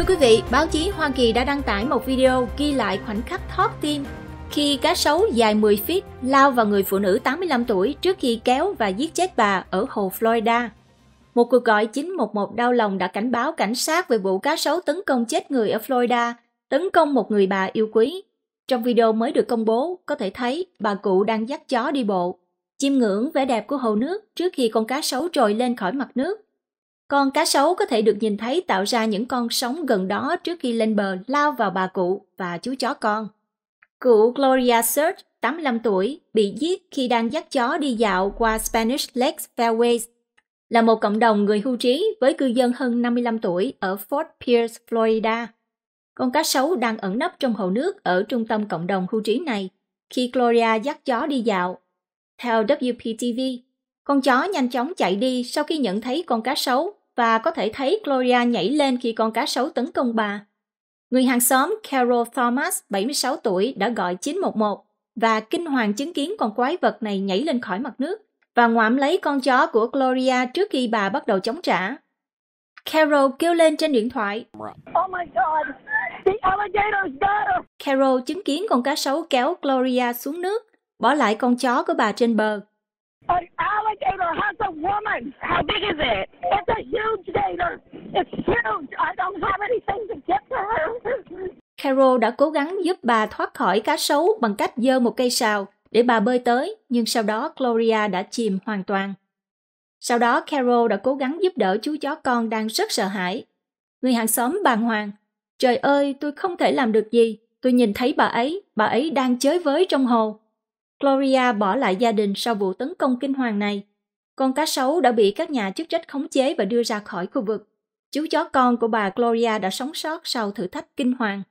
Thưa quý vị, báo chí Hoa Kỳ đã đăng tải một video ghi lại khoảnh khắc thoát tim khi cá sấu dài 10 feet lao vào người phụ nữ 85 tuổi trước khi kéo và giết chết bà ở hồ Florida. Một cuộc gọi 911 đau lòng đã cảnh báo cảnh sát về vụ cá sấu tấn công chết người ở Florida, tấn công một người bà yêu quý. Trong video mới được công bố, có thể thấy bà cụ đang dắt chó đi bộ, chiêm ngưỡng vẻ đẹp của hồ nước trước khi con cá sấu trồi lên khỏi mặt nước con cá sấu có thể được nhìn thấy tạo ra những con sóng gần đó trước khi lên bờ lao vào bà cụ và chú chó con. Cụ Gloria Search, 85 tuổi, bị giết khi đang dắt chó đi dạo qua Spanish Lakes Fairways, là một cộng đồng người hưu trí với cư dân hơn 55 tuổi ở Fort Pierce, Florida. Con cá sấu đang ẩn nấp trong hồ nước ở trung tâm cộng đồng hưu trí này khi Gloria dắt chó đi dạo. Theo WPTV, con chó nhanh chóng chạy đi sau khi nhận thấy con cá sấu và có thể thấy Gloria nhảy lên khi con cá sấu tấn công bà. Người hàng xóm Carol Thomas, 76 tuổi, đã gọi 911 và kinh hoàng chứng kiến con quái vật này nhảy lên khỏi mặt nước và ngoạm lấy con chó của Gloria trước khi bà bắt đầu chống trả. Carol kêu lên trên điện thoại. Oh my God, the alligator's got Carol chứng kiến con cá sấu kéo Gloria xuống nước, bỏ lại con chó của bà trên bờ. An alligator has a woman. How big is it? huge dater. It's huge. I don't have anything to give to her. Carol đã cố gắng giúp bà thoát khỏi cá sấu bằng cách dơ một cây sào để bà bơi tới, nhưng sau đó Gloria đã chìm hoàn toàn. Sau đó Carol đã cố gắng giúp đỡ chú chó con đang rất sợ hãi. Người hàng xóm bàng hoàng, trời ơi tôi không thể làm được gì, tôi nhìn thấy bà ấy, bà ấy đang chới với trong hồ. Gloria bỏ lại gia đình sau vụ tấn công kinh hoàng này con cá sấu đã bị các nhà chức trách khống chế và đưa ra khỏi khu vực. Chú chó con của bà Gloria đã sống sót sau thử thách kinh hoàng